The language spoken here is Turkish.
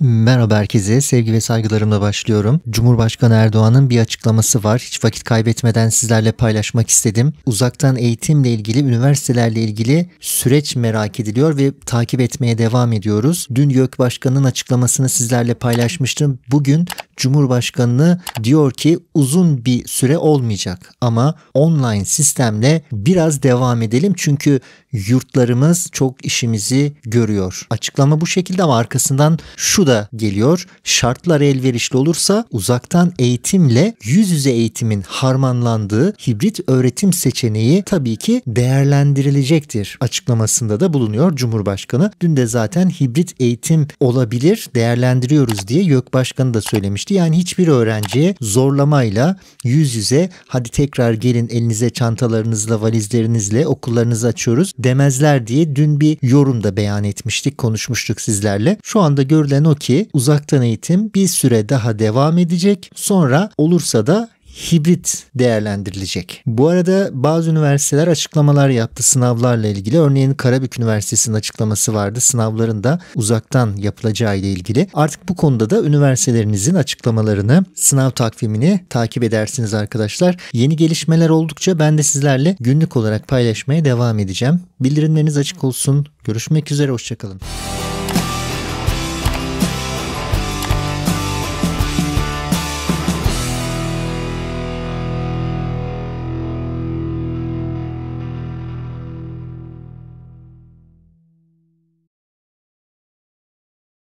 Merhaba herkese. Sevgi ve saygılarımla başlıyorum. Cumhurbaşkanı Erdoğan'ın bir açıklaması var. Hiç vakit kaybetmeden sizlerle paylaşmak istedim. Uzaktan eğitimle ilgili, üniversitelerle ilgili süreç merak ediliyor ve takip etmeye devam ediyoruz. Dün YÖK Başkanı'nın açıklamasını sizlerle paylaşmıştım. Bugün Cumhurbaşkanı diyor ki uzun bir süre olmayacak ama online sistemle biraz devam edelim çünkü yurtlarımız çok işimizi görüyor. Açıklama bu şekilde ama arkasından şu da geliyor. Şartlar elverişli olursa uzaktan eğitimle yüz yüze eğitimin harmanlandığı hibrit öğretim seçeneği tabii ki değerlendirilecektir açıklamasında da bulunuyor Cumhurbaşkanı. Dün de zaten hibrit eğitim olabilir değerlendiriyoruz diye YÖK Başkanı da söylemişti geçti. Yani hiçbir öğrenciye zorlamayla yüz yüze hadi tekrar gelin elinize çantalarınızla valizlerinizle okullarınızı açıyoruz demezler diye dün bir yorumda beyan etmiştik konuşmuştuk sizlerle. Şu anda görülen o ki uzaktan eğitim bir süre daha devam edecek. Sonra olursa da hibrit değerlendirilecek. Bu arada bazı üniversiteler açıklamalar yaptı sınavlarla ilgili. Örneğin Karabük Üniversitesi'nin açıklaması vardı. Sınavların da uzaktan yapılacağı ile ilgili. Artık bu konuda da üniversitelerinizin açıklamalarını, sınav takvimini takip edersiniz arkadaşlar. Yeni gelişmeler oldukça ben de sizlerle günlük olarak paylaşmaya devam edeceğim. Bildirimleriniz açık olsun. Görüşmek üzere, hoşçakalın.